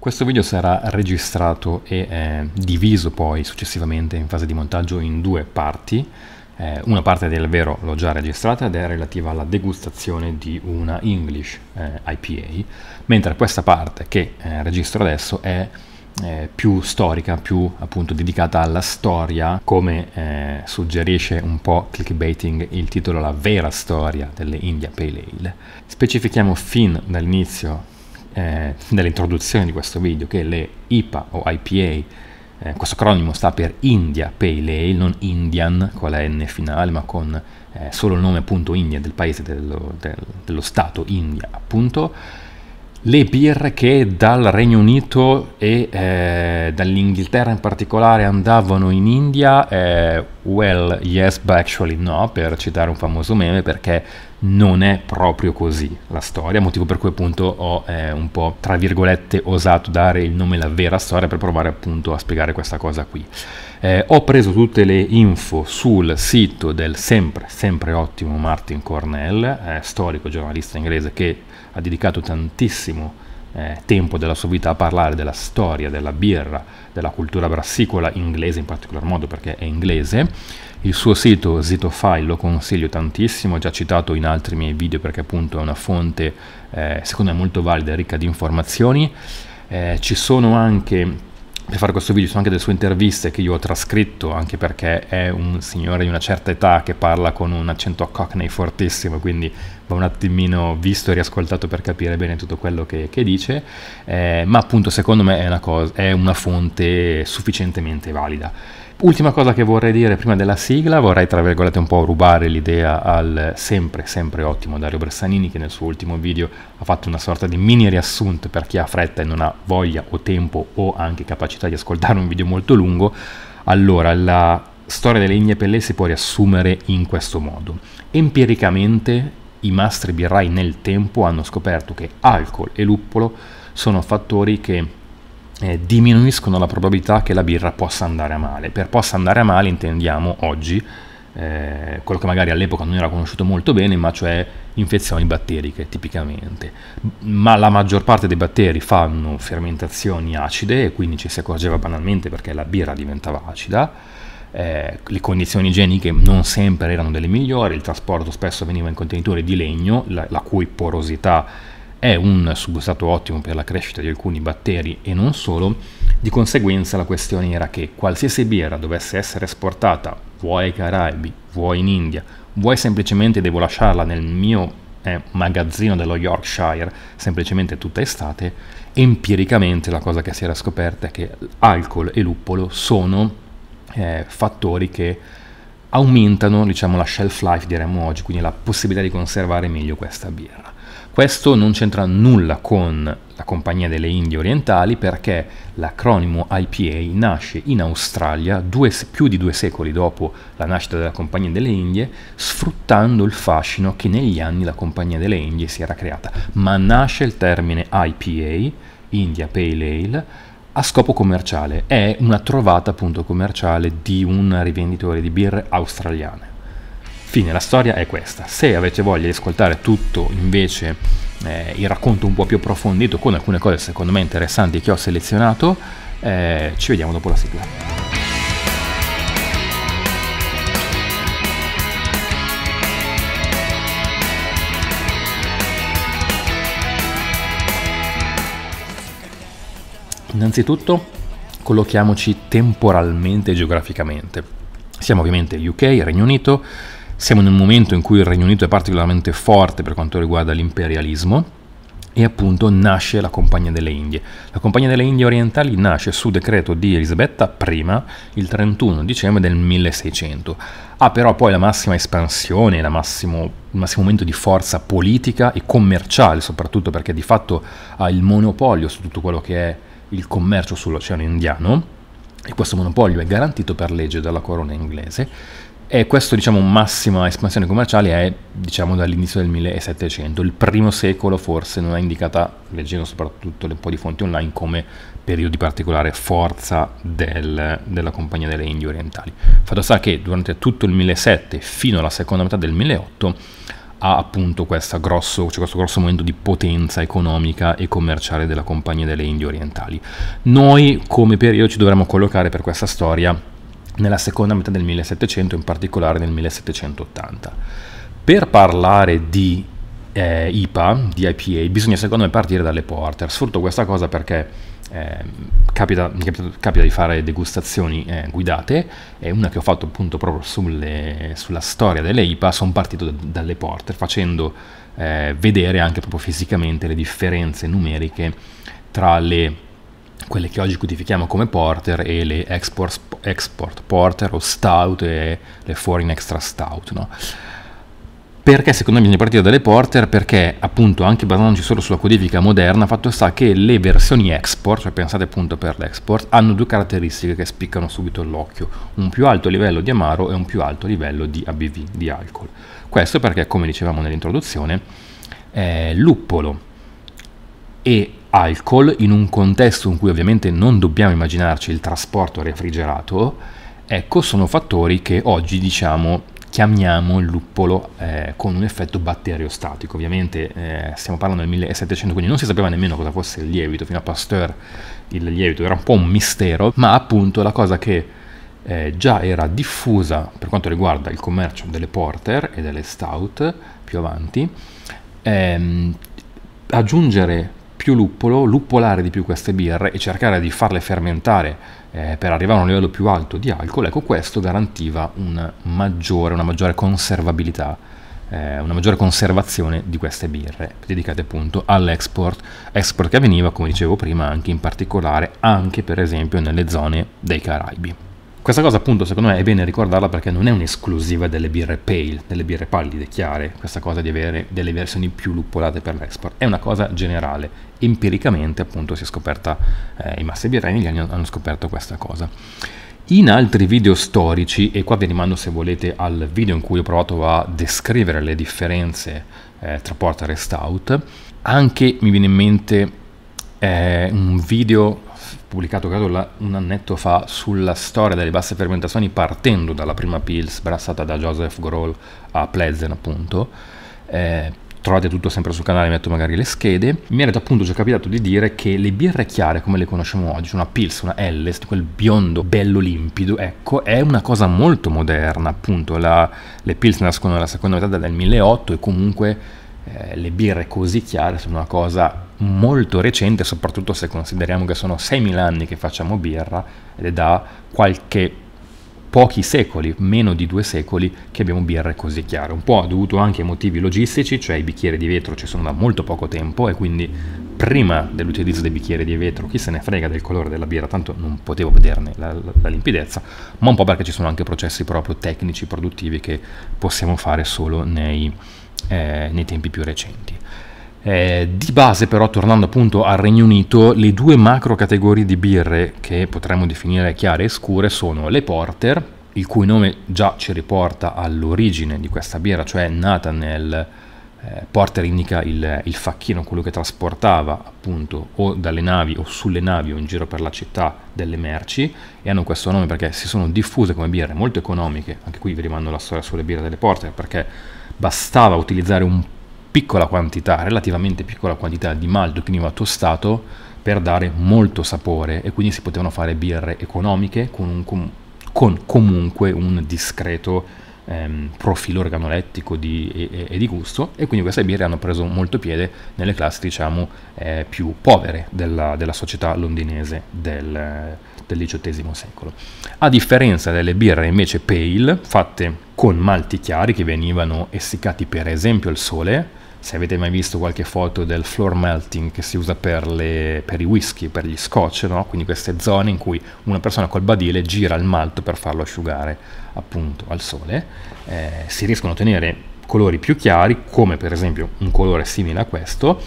Questo video sarà registrato e eh, diviso poi successivamente in fase di montaggio in due parti. Eh, una parte del vero l'ho già registrata ed è relativa alla degustazione di una English eh, IPA, mentre questa parte che eh, registro adesso è eh, più storica, più appunto dedicata alla storia, come eh, suggerisce un po' clickbaiting il titolo La vera storia delle India Pale Ale. Specifichiamo fin dall'inizio eh, nell'introduzione di questo video che le IPA o IPA, eh, questo acronimo sta per India Pale Ale, non Indian con la N finale, ma con eh, solo il nome appunto India del paese dello, del, dello stato India appunto le birre che dal Regno Unito e eh, dall'Inghilterra in particolare andavano in India, eh, well, yes, but actually no, per citare un famoso meme, perché non è proprio così la storia, motivo per cui appunto ho eh, un po', tra virgolette, osato dare il nome la vera storia per provare appunto a spiegare questa cosa qui. Eh, ho preso tutte le info sul sito del sempre, sempre ottimo Martin Cornell, eh, storico giornalista inglese che ha dedicato tantissimo eh, tempo della sua vita a parlare della storia della birra, della cultura brassicola inglese in particolar modo perché è inglese. Il suo sito Zitofile lo consiglio tantissimo, ho già citato in altri miei video perché appunto è una fonte eh, secondo me molto valida e ricca di informazioni. Eh, ci sono anche per fare questo video sono anche delle sue interviste che io ho trascritto anche perché è un signore di una certa età che parla con un accento cockney fortissimo quindi va un attimino visto e riascoltato per capire bene tutto quello che, che dice, eh, ma appunto secondo me è una, cosa, è una fonte sufficientemente valida. Ultima cosa che vorrei dire prima della sigla, vorrei tra virgolette un po' rubare l'idea al sempre, sempre ottimo Dario Bressanini che nel suo ultimo video ha fatto una sorta di mini riassunto per chi ha fretta e non ha voglia o tempo o anche capacità di ascoltare un video molto lungo. Allora, la storia delle igne pelle si può riassumere in questo modo. Empiricamente i mastri birrai nel tempo hanno scoperto che alcol e luppolo sono fattori che eh, diminuiscono la probabilità che la birra possa andare a male. Per possa andare a male intendiamo oggi eh, quello che magari all'epoca non era conosciuto molto bene, ma cioè infezioni batteriche tipicamente. Ma la maggior parte dei batteri fanno fermentazioni acide e quindi ci si accorgeva banalmente perché la birra diventava acida eh, le condizioni igieniche non sempre erano delle migliori, il trasporto spesso veniva in contenitori di legno, la, la cui porosità è un substrato ottimo per la crescita di alcuni batteri e non solo, di conseguenza la questione era che qualsiasi birra dovesse essere esportata, vuoi ai Caraibi, vuoi in India, vuoi semplicemente devo lasciarla nel mio eh, magazzino dello Yorkshire semplicemente tutta estate, empiricamente la cosa che si era scoperta è che alcol e luppolo sono eh, fattori che aumentano diciamo, la shelf life, diremmo oggi, quindi la possibilità di conservare meglio questa birra. Questo non c'entra nulla con la Compagnia delle Indie Orientali perché l'acronimo IPA nasce in Australia due, più di due secoli dopo la nascita della Compagnia delle Indie, sfruttando il fascino che negli anni la Compagnia delle Indie si era creata. Ma nasce il termine IPA, India Pale Ale, a scopo commerciale, è una trovata appunto commerciale di un rivenditore di birre australiane. Fine, la storia è questa. Se avete voglia di ascoltare tutto invece eh, il racconto un po' più approfondito con alcune cose secondo me interessanti che ho selezionato, eh, ci vediamo dopo la sigla. Innanzitutto collochiamoci temporalmente e geograficamente. Siamo ovviamente UK, Regno Unito, siamo in un momento in cui il Regno Unito è particolarmente forte per quanto riguarda l'imperialismo e appunto nasce la Compagnia delle Indie. La Compagnia delle Indie Orientali nasce su decreto di Elisabetta I il 31 dicembre del 1600. Ha però poi la massima espansione, la massimo, il massimo momento di forza politica e commerciale soprattutto perché di fatto ha il monopolio su tutto quello che è il commercio sull'Oceano Indiano e questo monopolio è garantito per legge dalla corona inglese e questa diciamo, massima espansione commerciale è diciamo, dall'inizio del 1700, il primo secolo forse non è indicata, leggendo soprattutto un po' di fonti online, come periodo di particolare forza del, della Compagnia delle Indie Orientali. Fatto sta che durante tutto il 1700 fino alla seconda metà del 1800 ha appunto grosso, cioè questo grosso momento di potenza economica e commerciale della Compagnia delle Indie Orientali. Noi come periodo ci dovremmo collocare per questa storia nella seconda metà del 1700, in particolare nel 1780. Per parlare di eh, IPA, di IPA, bisogna secondo me partire dalle Porter. Sfrutto questa cosa perché Ehm, capita, capita, capita, di fare degustazioni eh, guidate e una che ho fatto appunto proprio sulle, sulla storia delle IPA sono partito da, dalle porter facendo eh, vedere anche proprio fisicamente le differenze numeriche tra le quelle che oggi codifichiamo come porter e le export, export porter o stout e le foreign extra stout. No? Perché secondo me bisogna partire dalle Porter? Perché appunto anche basandoci solo sulla codifica moderna, fatto sta che le versioni export, cioè pensate appunto per l'export, hanno due caratteristiche che spiccano subito l'occhio, un più alto livello di amaro e un più alto livello di ABV, di alcol. Questo perché, come dicevamo nell'introduzione, eh, luppolo e alcol in un contesto in cui ovviamente non dobbiamo immaginarci il trasporto refrigerato, ecco sono fattori che oggi diciamo chiamiamo il luppolo eh, con un effetto batteriostatico. Ovviamente eh, stiamo parlando del 1700, quindi non si sapeva nemmeno cosa fosse il lievito, fino a Pasteur il lievito era un po' un mistero, ma appunto la cosa che eh, già era diffusa per quanto riguarda il commercio delle porter e delle stout più avanti, ehm, aggiungere più luppolo, luppolare di più queste birre e cercare di farle fermentare eh, per arrivare a un livello più alto di alcol, ecco questo garantiva un maggiore, una maggiore conservabilità, eh, una maggiore conservazione di queste birre, dedicate appunto all'export, export che avveniva, come dicevo prima, anche in particolare, anche per esempio nelle zone dei Caraibi. Questa cosa appunto secondo me è bene ricordarla perché non è un'esclusiva delle birre pale, delle birre pallide, chiare, questa cosa di avere delle versioni più luppolate per l'export, è una cosa generale, empiricamente appunto si è scoperta, eh, i massi birreni negli anni hanno scoperto questa cosa. In altri video storici, e qua vi rimando se volete al video in cui ho provato a descrivere le differenze eh, tra porter e stout, anche mi viene in mente eh, un video pubblicato credo la, un annetto fa sulla storia delle basse fermentazioni partendo dalla prima pill brassata da Joseph Grohl a Pleasant appunto eh, trovate tutto sempre sul canale metto magari le schede mi era appunto già capitato di dire che le birre chiare come le conosciamo oggi una pils, una Ellis quel biondo bello limpido ecco è una cosa molto moderna appunto la, le pils nascono nella seconda metà del 1800 e comunque eh, le birre così chiare sono una cosa molto recente, soprattutto se consideriamo che sono 6.000 anni che facciamo birra ed è da qualche pochi secoli, meno di due secoli, che abbiamo birre così chiare. Un po' dovuto anche ai motivi logistici, cioè i bicchieri di vetro ci sono da molto poco tempo e quindi prima dell'utilizzo dei bicchieri di vetro, chi se ne frega del colore della birra, tanto non potevo vederne la, la, la limpidezza, ma un po' perché ci sono anche processi proprio tecnici, produttivi che possiamo fare solo nei, eh, nei tempi più recenti. Eh, di base però, tornando appunto al Regno Unito, le due macro categorie di birre che potremmo definire chiare e scure sono le porter, il cui nome già ci riporta all'origine di questa birra, cioè nata nel eh, porter indica il, il, facchino, quello che trasportava appunto o dalle navi o sulle navi o in giro per la città delle merci e hanno questo nome perché si sono diffuse come birre molto economiche, anche qui vi rimando la storia sulle birre delle porter perché bastava utilizzare un piccola quantità, relativamente piccola quantità di malto che veniva tostato per dare molto sapore e quindi si potevano fare birre economiche con, un, con, con comunque un discreto ehm, profilo organolettico di, e, e, di gusto e quindi queste birre hanno preso molto piede nelle classi diciamo eh, più povere della, della, società londinese del, del XVIII secolo. A differenza delle birre invece pale fatte con malti chiari che venivano essiccati per esempio al sole se avete mai visto qualche foto del floor melting che si usa per, le, per i whisky, per gli scotch, no? quindi queste zone in cui una persona col badile gira il malto per farlo asciugare appunto al sole, eh, si riescono a ottenere colori più chiari, come per esempio un colore simile a questo,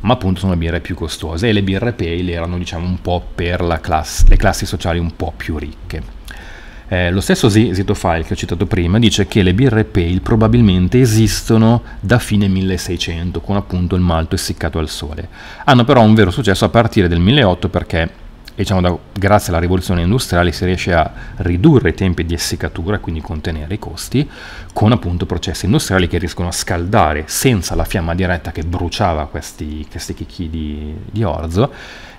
ma appunto sono birre più costose e le birre pale erano diciamo un po' per classi, le classi sociali un po' più ricche. Eh, lo stesso Zitofile che ho citato prima dice che le birre pale probabilmente esistono da fine 1600 con appunto il malto essiccato al sole. Hanno però un vero successo a partire del 1800 perché diciamo da, grazie alla rivoluzione industriale si riesce a ridurre i tempi di essiccatura, quindi contenere i costi, con appunto processi industriali che riescono a scaldare senza la fiamma diretta che bruciava questi, questi chicchi di, di orzo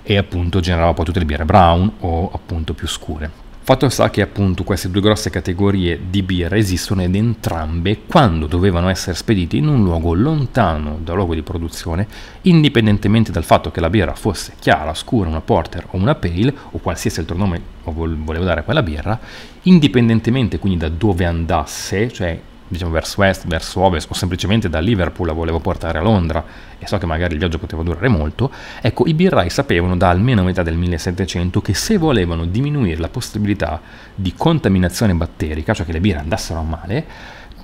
e appunto generava poi tutte le birre brown o appunto più scure. Fatto sta che appunto queste due grosse categorie di birra esistono ed entrambe quando dovevano essere spedite in un luogo lontano dal luogo di produzione, indipendentemente dal fatto che la birra fosse chiara, scura, una porter o una pale o qualsiasi altro nome volevo dare a quella birra, indipendentemente quindi da dove andasse, cioè diciamo verso est, verso ovest o semplicemente da Liverpool la volevo portare a Londra e so che magari il viaggio poteva durare molto, ecco i birrai sapevano da almeno metà del 1700 che se volevano diminuire la possibilità di contaminazione batterica, cioè che le birre andassero a male,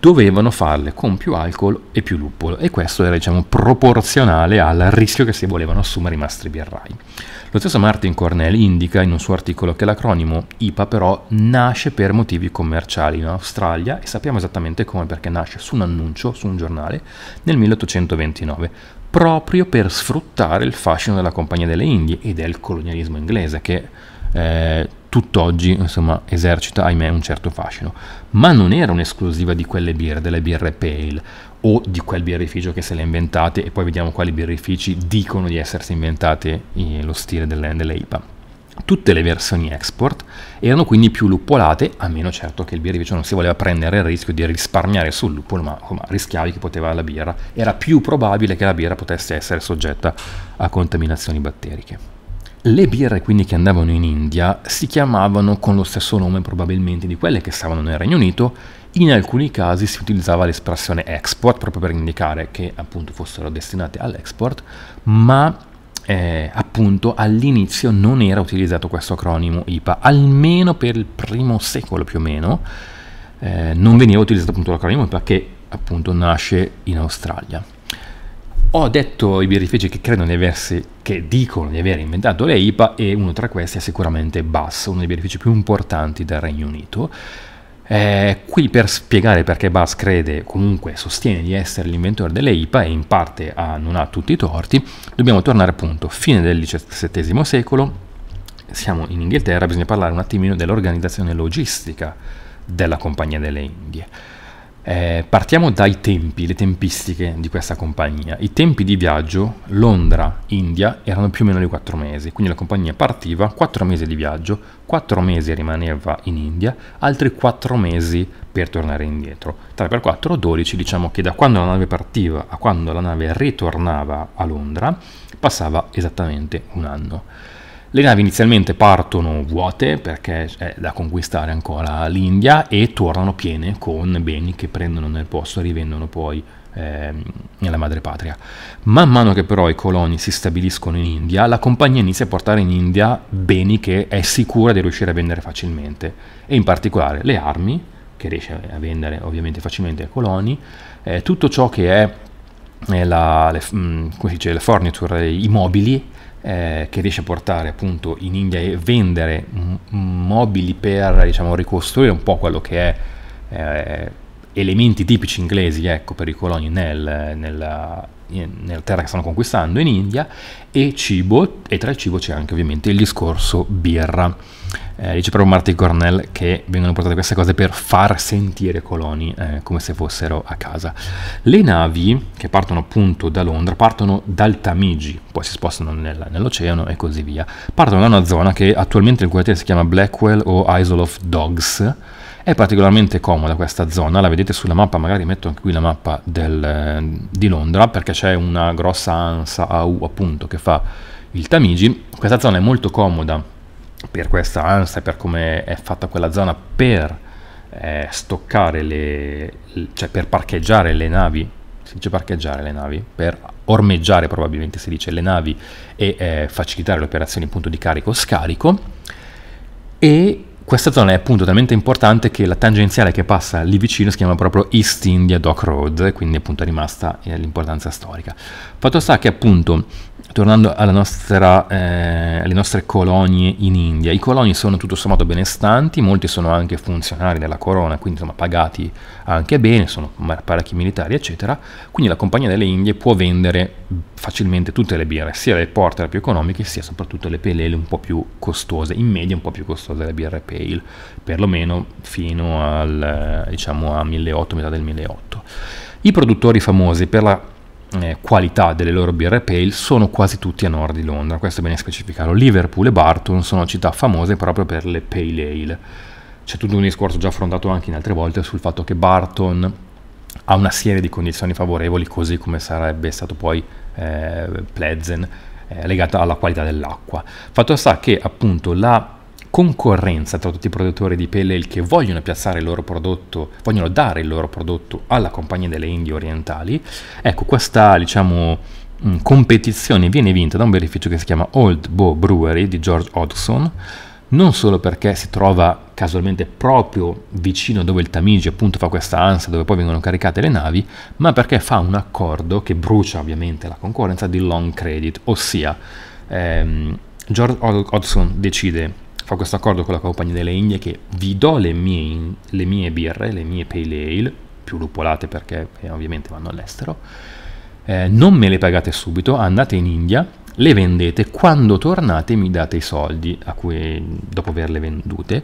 dovevano farle con più alcol e più luppolo e questo era diciamo, proporzionale al rischio che si volevano assumere i mastri birrai. Lo stesso Martin Cornell indica in un suo articolo che l'acronimo IPA però nasce per motivi commerciali in Australia e sappiamo esattamente come perché nasce su un annuncio, su un giornale, nel 1829, proprio per sfruttare il fascino della Compagnia delle Indie e del colonialismo inglese che eh, tutt'oggi insomma, esercita ahimè un certo fascino ma non era un'esclusiva di quelle birre, delle birre pale o di quel birrificio che se le ha inventate e poi vediamo quali birrifici dicono di essersi inventate eh, lo stile delle, delle Tutte le versioni export erano quindi più luppolate, a meno certo che il birrificio non si voleva prendere il rischio di risparmiare sul luppolo, ma, ma rischiavi che poteva la birra. Era più probabile che la birra potesse essere soggetta a contaminazioni batteriche. Le birre quindi che andavano in India si chiamavano con lo stesso nome probabilmente di quelle che stavano nel Regno Unito, in alcuni casi si utilizzava l'espressione export proprio per indicare che appunto fossero destinate all'export, ma eh, appunto all'inizio non era utilizzato questo acronimo IPA, almeno per il primo secolo più o meno, eh, non veniva utilizzato appunto l'acronimo IPA che appunto nasce in Australia. Ho detto i birrifici che credono di aversi, che dicono di aver inventato le IPA e uno tra questi è sicuramente Bass, uno dei birrifici più importanti del Regno Unito. Eh, qui per spiegare perché Bass crede, comunque sostiene di essere l'inventore delle IPA e in parte ha, non ha tutti i torti, dobbiamo tornare appunto fine del XVII secolo, siamo in Inghilterra, bisogna parlare un attimino dell'organizzazione logistica della Compagnia delle Indie. Eh, partiamo dai tempi, le tempistiche di questa compagnia. I tempi di viaggio Londra-India erano più o meno di 4 mesi, quindi la compagnia partiva 4 mesi di viaggio, 4 mesi rimaneva in India, altri 4 mesi per tornare indietro. 3 per 4, 12, diciamo che da quando la nave partiva a quando la nave ritornava a Londra passava esattamente un anno. Le navi inizialmente partono vuote perché è eh, da conquistare ancora l'India e tornano piene con beni che prendono nel posto e rivendono poi nella ehm, madrepatria. Man mano che però i coloni si stabiliscono in India, la compagnia inizia a portare in India beni che è sicura di riuscire a vendere facilmente, e in particolare le armi, che riesce a vendere ovviamente facilmente ai coloni, eh, tutto ciò che è eh, la, le, mm, dice, le, forniture, i mobili eh, che riesce a portare appunto in India e vendere mobili per diciamo, ricostruire un po' quello che è eh, elementi tipici inglesi ecco, per i coloni nel, nella, eh, nella terra che stanno conquistando in India e cibo e tra il cibo c'è anche ovviamente il discorso birra eh, dice proprio Marty Cornell che vengono portate queste cose per far sentire coloni eh, come se fossero a casa. Le navi che partono appunto da Londra partono dal Tamigi, poi si spostano nel, nell'oceano e così via. Partono da una zona che attualmente in quartiere si chiama Blackwell o Isle of Dogs. È particolarmente comoda questa zona, la vedete sulla mappa, magari metto anche qui la mappa del, eh, di Londra perché c'è una grossa ansa AU appunto che fa il Tamigi. Questa zona è molto comoda per questa ansia, per come è fatta quella zona, per eh, stoccare le, cioè per parcheggiare le navi, si dice parcheggiare le navi, per ormeggiare probabilmente si dice le navi e eh, facilitare le operazioni appunto di carico-scarico e questa zona è appunto talmente importante che la tangenziale che passa lì vicino si chiama proprio East India Dock Road, quindi appunto è rimasta eh, l'importanza storica. Fatto sta che appunto tornando nostra, eh, alle nostre colonie in India, i coloni sono tutto sommato benestanti, molti sono anche funzionari della corona, quindi sono pagati anche bene, sono parachi militari, eccetera. Quindi la Compagnia delle Indie può vendere facilmente tutte le birre, sia le porter più economiche, sia soprattutto le pelele un po' più costose, in media un po' più costose le birre pale, perlomeno fino al, eh, diciamo, a 1800, metà del 1800. I produttori famosi per la eh, qualità delle loro birre pale sono quasi tutti a nord di Londra, questo è bene specificarlo. Liverpool e Barton sono città famose proprio per le pale ale. C'è tutto un discorso già affrontato anche in altre volte sul fatto che Barton ha una serie di condizioni favorevoli, così come sarebbe stato poi eh, Pledzen, eh, legata alla qualità dell'acqua. Fatto sta che appunto la concorrenza tra tutti i produttori di PLL che vogliono piazzare il loro prodotto, vogliono dare il loro prodotto alla compagnia delle Indie orientali, ecco questa diciamo mm, competizione viene vinta da un birrificio che si chiama Old Bow Brewery di George Hodgson, non solo perché si trova casualmente proprio vicino dove il Tamigi appunto fa questa ansia dove poi vengono caricate le navi, ma perché fa un accordo che brucia ovviamente la concorrenza di long credit, ossia ehm, George Hodgson decide fa questo accordo con la Compagnia delle Indie che vi do le mie, le mie birre, le mie pale ale, più lupolate perché eh, ovviamente vanno all'estero, eh, non me le pagate subito, andate in India, le vendete, quando tornate mi date i soldi a cui, dopo averle vendute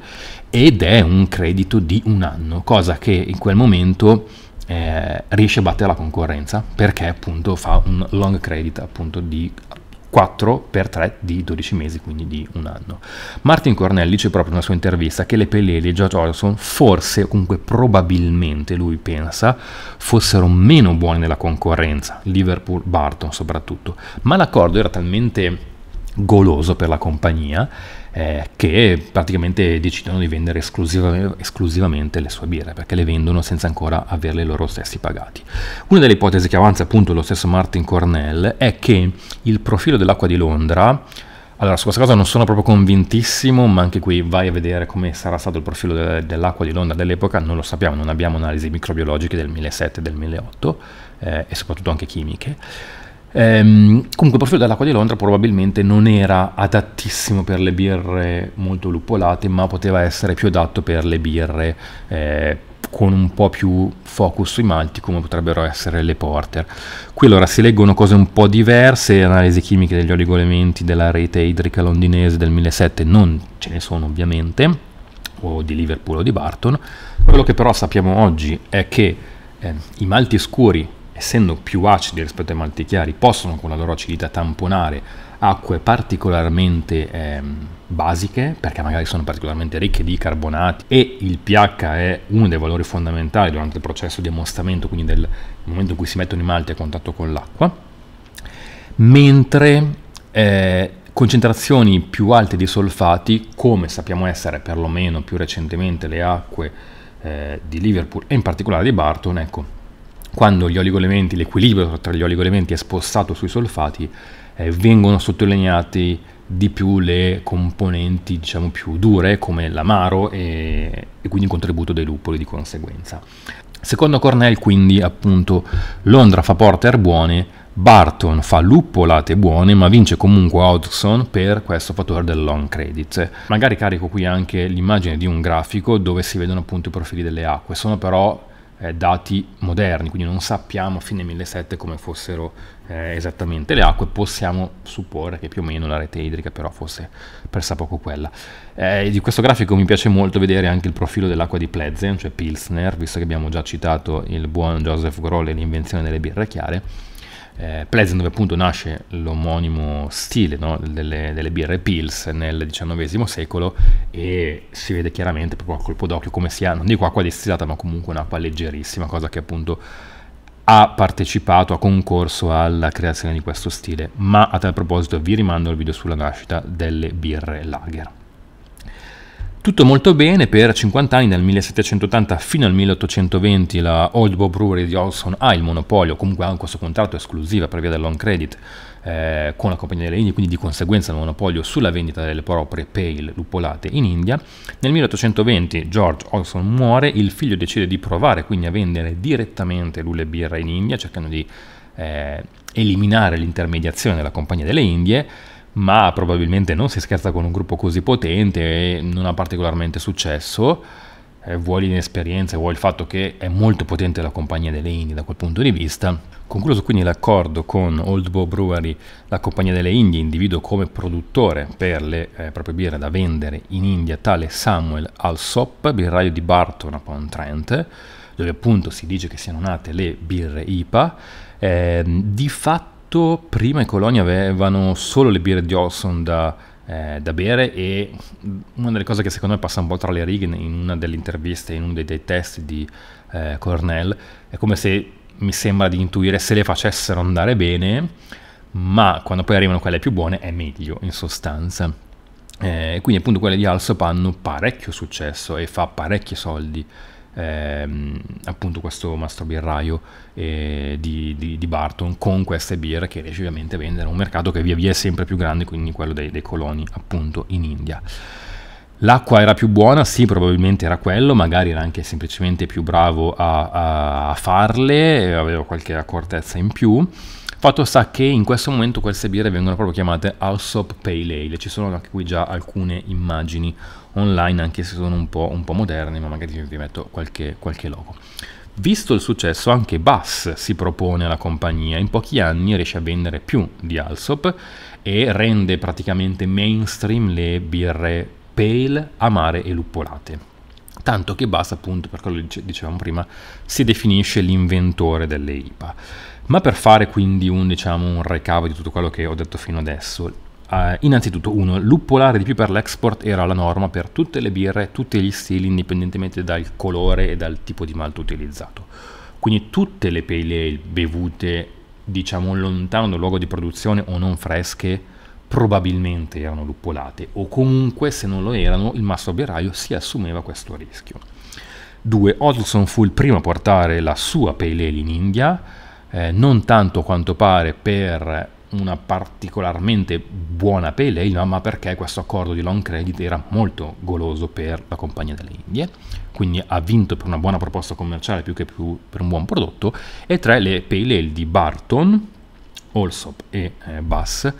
ed è un credito di un anno, cosa che in quel momento eh, riesce a battere la concorrenza perché appunto fa un long credit appunto di 4 per 3 di 12 mesi, quindi di un anno. Martin Cornell dice proprio nella sua intervista che le Pelleli e George Orson forse, o comunque probabilmente lui pensa, fossero meno buone nella concorrenza, Liverpool-Barton soprattutto, ma l'accordo era talmente goloso per la compagnia eh, che praticamente decidono di vendere esclusiv esclusivamente le sue birre perché le vendono senza ancora averle loro stessi pagati. Una delle ipotesi che avanza appunto lo stesso Martin Cornell è che il profilo dell'acqua di Londra allora, su questa cosa non sono proprio convintissimo, ma anche qui vai a vedere come sarà stato il profilo de dell'acqua di Londra dell'epoca, non lo sappiamo, non abbiamo analisi microbiologiche del 1700 e del 1800 eh, e soprattutto anche chimiche. Ehm, comunque il profilo dell'acqua di Londra probabilmente non era adattissimo per le birre molto luppolate, ma poteva essere più adatto per le birre eh, con un po' più focus sui malti come potrebbero essere le porter. Qui allora si leggono cose un po' diverse, analisi chimiche degli oligoelementi della rete idrica londinese del 1007 non ce ne sono ovviamente, o di Liverpool o di Barton. Quello che però sappiamo oggi è che eh, i malti scuri essendo più acidi rispetto ai malti chiari, possono con la loro acidità tamponare acque particolarmente ehm, basiche, perché magari sono particolarmente ricche di carbonati e il pH è uno dei valori fondamentali durante il processo di ammostamento, quindi del momento in cui si mettono i malti a contatto con l'acqua, mentre eh, concentrazioni più alte di solfati, come sappiamo essere perlomeno più recentemente le acque eh, di Liverpool e in particolare di Barton, ecco, quando gli oligoelementi, l'equilibrio tra gli oligoelementi è spostato sui solfati, eh, vengono sottolineati di più le componenti diciamo più dure come l'amaro e, e quindi il contributo dei lupoli di conseguenza. Secondo Cornell quindi appunto Londra fa porter buone, Barton fa luppolate buone ma vince comunque Hodgson per questo fattore del long credit. Magari carico qui anche l'immagine di un grafico dove si vedono appunto i profili delle acque, sono però eh, dati moderni, quindi non sappiamo a fine 1700 come fossero eh, esattamente le acque, possiamo supporre che più o meno la rete idrica però fosse pressa poco quella. Eh, di questo grafico mi piace molto vedere anche il profilo dell'acqua di Plezen, cioè Pilsner, visto che abbiamo già citato il buon Joseph Groll e l'invenzione delle birre chiare, eh, Pleasant dove appunto nasce l'omonimo stile no? delle, delle, birre Pils nel XIX secolo e si vede chiaramente proprio a colpo d'occhio come sia, non dico acqua distillata ma comunque un'acqua leggerissima, cosa che appunto ha partecipato, ha concorso alla creazione di questo stile, ma a tal proposito vi rimando al video sulla nascita delle birre lager. Tutto molto bene per 50 anni, dal 1780 fino al 1820 la Old Bow Brewery di Olson ha il monopolio, comunque ha questo contratto esclusiva per via del long credit eh, con la Compagnia delle Indie, quindi di conseguenza il monopolio sulla vendita delle proprie pale lupolate in India. Nel 1820 George Olson muore, il figlio decide di provare quindi a vendere direttamente l'ule birra in India, cercando di eh, eliminare l'intermediazione della Compagnia delle Indie ma probabilmente non si scherza con un gruppo così potente e non ha particolarmente successo. Eh, vuoi l'inesperienza, vuoi il fatto che è molto potente la compagnia delle Indie da quel punto di vista. Concluso quindi l'accordo con Old Bow Brewery, la compagnia delle Indie individua come produttore per le eh, proprie birre da vendere in India tale Samuel Alsop, birraio di Barton upon Trent, dove appunto si dice che siano nate le birre IPA. Eh, di fatto tutto, prima i coloni avevano solo le birre di Olson da, eh, da, bere e una delle cose che secondo me passa un po' tra le righe in una delle interviste, in uno dei, dei test di eh, Cornell, è come se mi sembra di intuire se le facessero andare bene, ma quando poi arrivano quelle più buone è meglio in sostanza. Eh, quindi appunto quelle di Alsop hanno parecchio successo e fa parecchi soldi ehm, appunto questo mastro birraio eh, di, di, di, Barton con queste birre che riesce ovviamente a vendere a un mercato che via via è sempre più grande, quindi quello dei, dei coloni appunto in India. L'acqua era più buona, sì, probabilmente era quello, magari era anche semplicemente più bravo a, a farle, aveva qualche accortezza in più. Fatto sta che in questo momento queste birre vengono proprio chiamate Alsop Pale Ale, ci sono anche qui già alcune immagini online, anche se sono un po', un po moderne, ma magari vi metto qualche, qualche logo. Visto il successo, anche Bass si propone alla compagnia. In pochi anni riesce a vendere più di Alsop e rende praticamente mainstream le birre pale, amare e luppolate. Tanto che Bass, appunto, per quello che dicevamo prima, si definisce l'inventore delle IPA. Ma per fare quindi un, diciamo, un recavo di tutto quello che ho detto fino adesso, Uh, innanzitutto, uno, luppolare di più per l'export era la norma per tutte le birre, tutti gli stili, indipendentemente dal colore e dal tipo di malto utilizzato. Quindi tutte le pale ale bevute, diciamo, lontano dal luogo di produzione o non fresche, probabilmente erano luppolate, o comunque se non lo erano, il masso birraio si assumeva questo rischio. 2. Ottoson fu il primo a portare la sua pale ale in India, eh, non tanto quanto pare per una particolarmente buona pale ale, ma perché questo accordo di long credit era molto goloso per la Compagnia delle Indie, quindi ha vinto per una buona proposta commerciale più che più per un buon prodotto, e tre le pale ale di Barton, Olsop e eh, Bass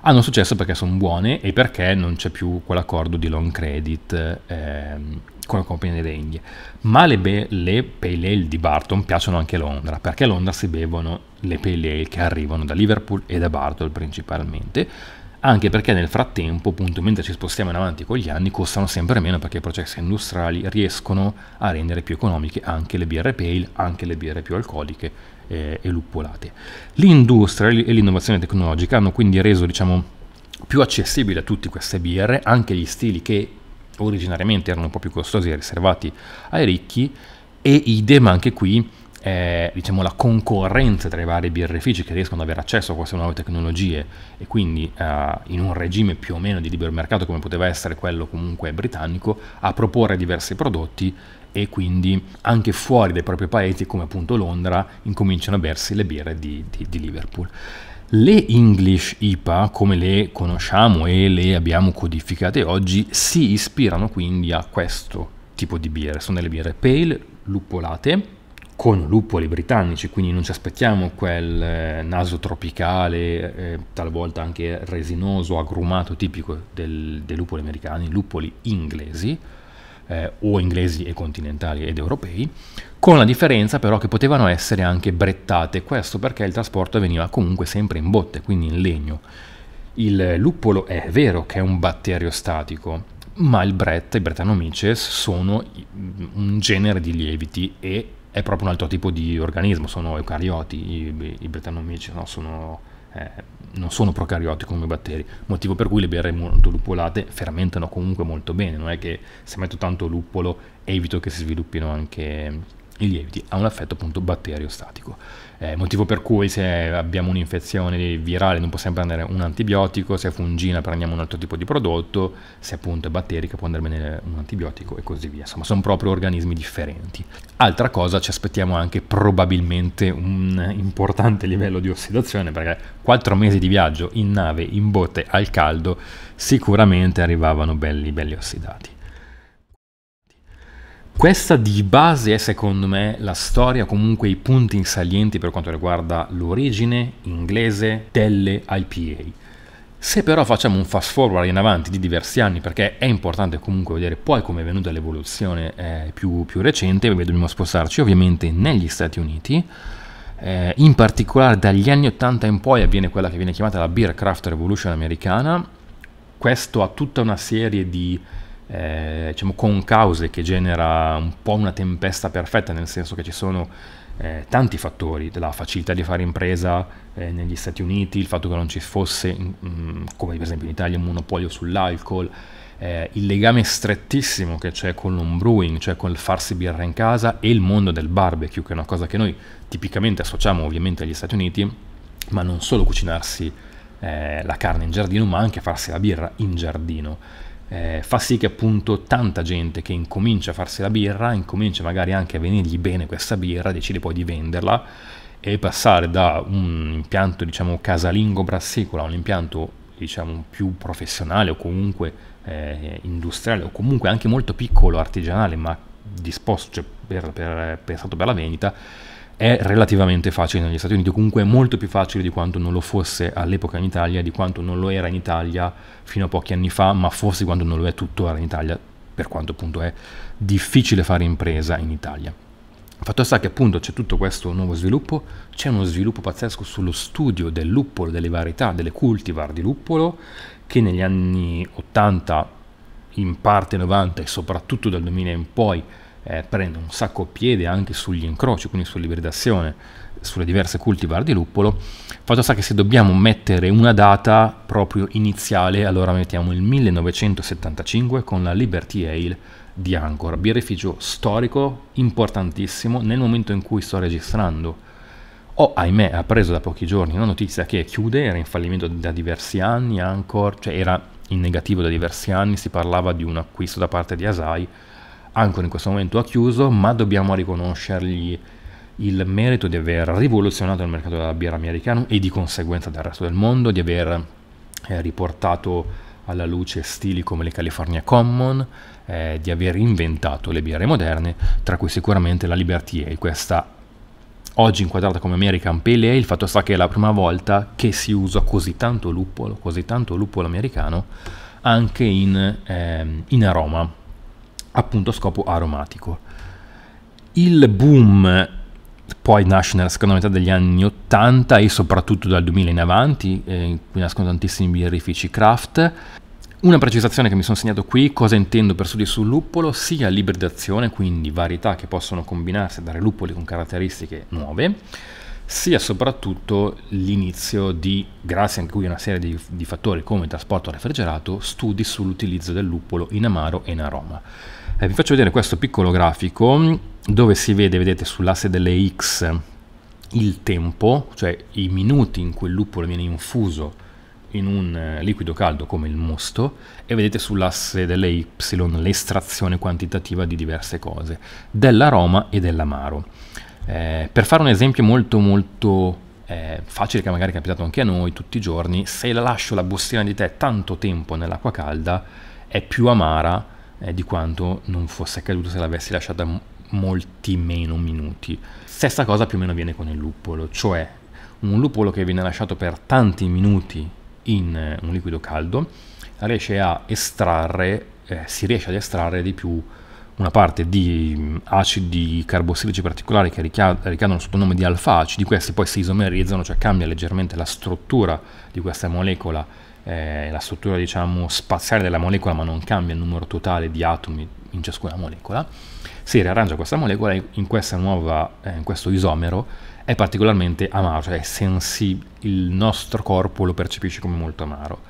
hanno successo perché sono buone e perché non c'è più quell'accordo di long credit ehm, come la compagnia delle Indie. Ma le, be- le pale ale di Barton piacciono anche a Londra, perché a Londra si bevono le pale ale che arrivano da Liverpool e da Barton principalmente, anche perché nel frattempo, appunto, mentre ci spostiamo in avanti con gli anni, costano sempre meno perché i processi industriali riescono a rendere più economiche anche le birre pale, anche le birre più alcoliche eh, e luppolate. L'industria e l'innovazione tecnologica hanno quindi reso, diciamo, più accessibile a tutti queste birre, anche gli stili che originariamente erano un po' più costosi e riservati ai ricchi e idem anche qui eh, diciamo, la concorrenza tra i vari birrifici che riescono ad avere accesso a queste nuove tecnologie e quindi eh, in un regime più o meno di libero mercato come poteva essere quello comunque britannico a proporre diversi prodotti e quindi anche fuori dai propri paesi come appunto Londra incominciano a bersi le birre di, di, di Liverpool. Le English IPA, come le conosciamo e le abbiamo codificate oggi, si ispirano quindi a questo tipo di birre. Sono delle birre pale, luppolate, con luppoli britannici, quindi non ci aspettiamo quel eh, naso tropicale, eh, talvolta anche resinoso, agrumato, tipico del, dei lupoli americani, lupoli inglesi, eh, o inglesi e continentali ed europei, con la differenza però che potevano essere anche brettate, questo perché il trasporto avveniva comunque sempre in botte, quindi in legno. Il luppolo è vero che è un batterio statico, ma il Brett i Brettanomyces sono un genere di lieviti e è proprio un altro tipo di organismo, sono eucarioti, i, i Brettanomyces no? sono eh, non sono procarioti come batteri, motivo per cui le birre molto lupolate fermentano comunque molto bene, non è che se metto tanto luppolo evito che si sviluppino anche i lieviti, ha un effetto appunto batteriostatico eh, motivo per cui se abbiamo un'infezione virale non possiamo prendere un antibiotico, se è fungina prendiamo un altro tipo di prodotto, se appunto è batterica può andare bene un antibiotico e così via. Insomma, sono proprio organismi differenti. Altra cosa, ci aspettiamo anche probabilmente un importante livello di ossidazione perché quattro mesi di viaggio in nave, in botte, al caldo, sicuramente arrivavano belli belli ossidati. Questa di base è secondo me la storia, comunque i punti salienti per quanto riguarda l'origine inglese delle IPA. Se però facciamo un fast forward in avanti di diversi anni, perché è importante comunque vedere poi come è venuta l'evoluzione eh, più, più, recente, dobbiamo spostarci ovviamente negli Stati Uniti, eh, in particolare dagli anni 80 in poi avviene quella che viene chiamata la Beer Craft Revolution americana, questo ha tutta una serie di eh, diciamo concause che genera un po' una tempesta perfetta, nel senso che ci sono eh, tanti fattori, la facilità di fare impresa eh, negli Stati Uniti, il fatto che non ci fosse, mh, mm, mm, come per esempio in Italia, un monopolio sull'alcol, eh, il legame strettissimo che c'è con l'homebrewing, cioè con il farsi birra in casa e il mondo del barbecue, che è una cosa che noi tipicamente associamo ovviamente agli Stati Uniti, ma non solo cucinarsi eh, la carne in giardino, ma anche farsi la birra in giardino eh, fa sì che appunto tanta gente che incomincia a farsi la birra, incomincia magari anche a venirgli bene questa birra, decide poi di venderla e passare da un impianto diciamo casalingo brassicola a un impianto diciamo più professionale o comunque eh, industriale o comunque anche molto piccolo artigianale ma disposto cioè, per, per, pensato per la vendita è relativamente facile negli Stati Uniti, comunque è molto più facile di quanto non lo fosse all'epoca in Italia, di quanto non lo era in Italia fino a pochi anni fa, ma forse quando non lo è tuttora in Italia, per quanto appunto è difficile fare impresa in Italia. Fatto sta che appunto c'è tutto questo nuovo sviluppo, c'è uno sviluppo pazzesco sullo studio del luppolo, delle varietà, delle cultivar di luppolo, che negli anni 80, in parte 90 e soprattutto dal 2000 in poi eh, prende un sacco piede anche sugli incroci, quindi sull'ibridazione, sulle diverse cultivar di luppolo, fatto sta che se dobbiamo mettere una data proprio iniziale, allora mettiamo il 1975 con la Liberty Ale di Ancora, birrificio storico importantissimo nel momento in cui sto registrando. Ho, ahimè, appreso da pochi giorni una notizia che chiude, era in fallimento da diversi anni, Ancora, cioè era in negativo da diversi anni, si parlava di un acquisto da parte di Asai, ancora in questo momento ha chiuso, ma dobbiamo riconoscergli il merito di aver rivoluzionato il mercato della birra americana e di conseguenza del resto del mondo, di aver eh, riportato alla luce stili come le California Common, eh, di aver inventato le birre moderne, tra cui sicuramente la Liberty Ale, questa oggi inquadrata come American Pale Ale, il fatto sta che è la prima volta che si usa così tanto luppolo, così tanto luppolo americano, anche in, ehm, in aroma appunto scopo aromatico. Il boom poi nasce nella seconda metà degli anni 80 e soprattutto dal 2000 in avanti, eh, in cui nascono tantissimi birrifici craft. Una precisazione che mi sono segnato qui, cosa intendo per studi sul luppolo, sia l'ibridazione, quindi varietà che possono combinarsi e dare luppoli con caratteristiche nuove, sia soprattutto l'inizio di, grazie anche qui a una serie di, di fattori come il trasporto refrigerato, studi sull'utilizzo del luppolo in amaro e in aroma eh, vi faccio vedere questo piccolo grafico mm, dove si vede, vedete sull'asse delle X il tempo, cioè i minuti in cui il luppolo viene infuso in un eh, liquido caldo come il mosto e vedete sull'asse delle Y l'estrazione quantitativa di diverse cose, dell'aroma e dell'amaro. Eh, per fare un esempio molto molto eh, facile che magari è capitato anche a noi tutti i giorni, se lascio la bustina di tè tanto tempo nell'acqua calda è più amara eh, di quanto non fosse accaduto se l'avessi lasciata m- molti meno minuti. Stessa cosa più o meno avviene con il luppolo, cioè un luppolo che viene lasciato per tanti minuti in eh, un liquido caldo riesce a estrarre, eh, si riesce ad estrarre di più una parte di mm, acidi carbossilici particolari che ricadono sotto il nome di alfa-acidi, questi poi si isomerizzano, cioè cambia leggermente la struttura di questa molecola eh, la struttura diciamo, spaziale della molecola ma non cambia il numero totale di atomi in ciascuna molecola, si riarrangia questa molecola in, nuova, eh, in questo isomero è particolarmente amaro, cioè il nostro corpo lo percepisce come molto amaro.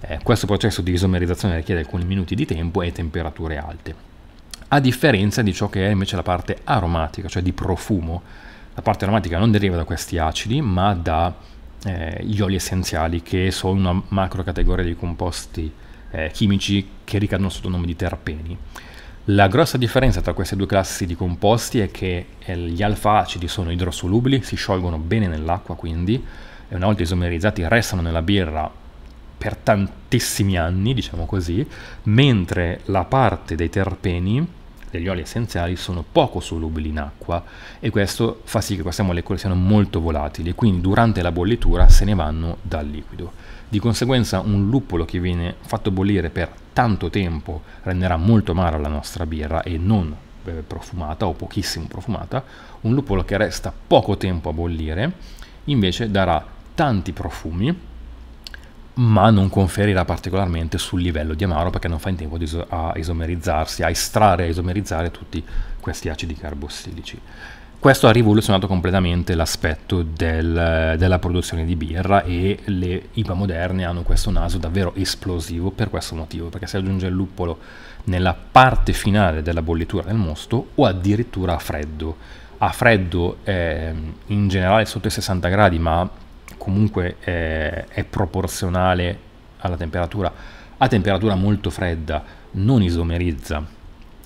Eh, questo processo di isomerizzazione richiede alcuni minuti di tempo e temperature alte, a differenza di ciò che è invece la parte aromatica, cioè di profumo. La parte aromatica non deriva da questi acidi, ma da eh, gli oli essenziali, che sono una macro categoria di composti eh, chimici che ricadono sotto il nome di terpeni. La grossa differenza tra queste due classi di composti è che eh, gli alfa-acidi sono idrosolubili, si sciolgono bene nell'acqua quindi, e una volta isomerizzati restano nella birra per tantissimi anni, diciamo così, mentre la parte dei terpeni degli oli essenziali sono poco solubili in acqua e questo fa sì che queste molecole siano molto volatili, quindi durante la bollitura se ne vanno dal liquido. Di conseguenza un luppolo che viene fatto bollire per tanto tempo renderà molto amara la nostra birra e non eh, profumata o pochissimo profumata, un luppolo che resta poco tempo a bollire invece darà tanti profumi ma non conferirà particolarmente sul livello di amaro perché non fa in tempo iso a isomerizzarsi, a estrarre e isomerizzare tutti questi acidi carbossilici. Questo ha rivoluzionato completamente l'aspetto del, della produzione di birra e le IPA moderne hanno questo naso davvero esplosivo per questo motivo, perché si aggiunge il luppolo nella parte finale della bollitura del mosto o addirittura a freddo. A freddo eh, in generale sotto i 60 gradi, ma comunque eh, è proporzionale alla temperatura, a temperatura molto fredda non isomerizza,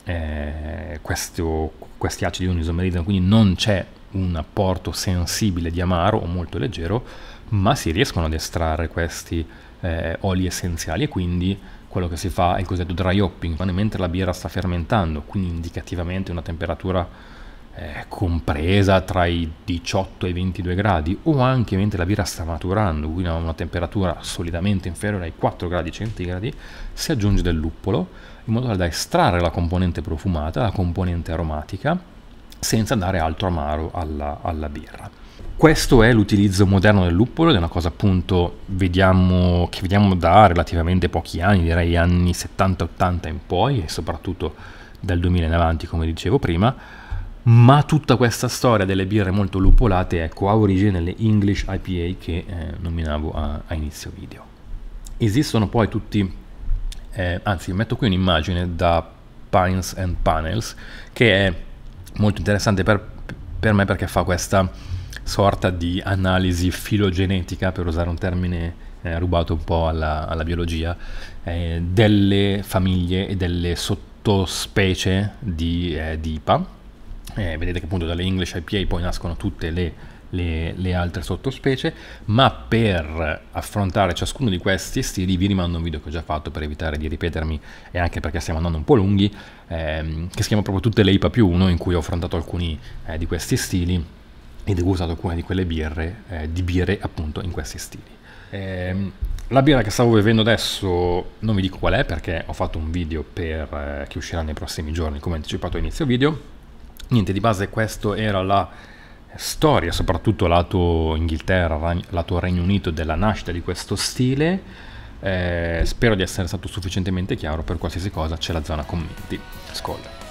eh, questo, questi acidi non isomerizzano, quindi non c'è un apporto sensibile di amaro o molto leggero, ma si riescono ad estrarre questi eh, oli essenziali e quindi quello che si fa è il cosiddetto dry hopping, mentre la birra sta fermentando, quindi indicativamente una temperatura eh, compresa tra i 18 e i 22 gradi o anche mentre la birra sta maturando, quindi a una temperatura solidamente inferiore ai 4 gradi centigradi, si aggiunge del luppolo in modo tale da estrarre la componente profumata, la componente aromatica, senza dare altro amaro alla, alla birra. Questo è l'utilizzo moderno del luppolo ed è una cosa appunto vediamo, che vediamo da relativamente pochi anni, direi anni 70-80 in poi e soprattutto dal 2000 in avanti come dicevo prima, ma tutta questa storia delle birre molto lupolate ecco, ha origine nelle English IPA che eh, nominavo a, a, inizio video. Esistono poi tutti, eh, anzi metto qui un'immagine da Pines and Panels che è molto interessante per, per me perché fa questa sorta di analisi filogenetica, per usare un termine eh, rubato un po' alla, alla biologia, eh, delle famiglie e delle sottospecie di, eh, di IPA eh, vedete che appunto dalle English IPA poi nascono tutte le, le, le, altre sottospecie, ma per affrontare ciascuno di questi stili vi rimando un video che ho già fatto per evitare di ripetermi e anche perché stiamo andando un po' lunghi, ehm, che si chiama proprio tutte le IPA più 1 in cui ho affrontato alcuni eh, di questi stili e degustato alcune di quelle birre, eh, di birre appunto in questi stili. Ehm, la birra che stavo bevendo adesso non vi dico qual è perché ho fatto un video per, eh, che uscirà nei prossimi giorni come anticipato a inizio video Niente, di base questa era la storia, soprattutto lato Inghilterra, lato Regno Unito, della nascita di questo stile. Eh, spero di essere stato sufficientemente chiaro, per qualsiasi cosa c'è la zona commenti. Ascolta.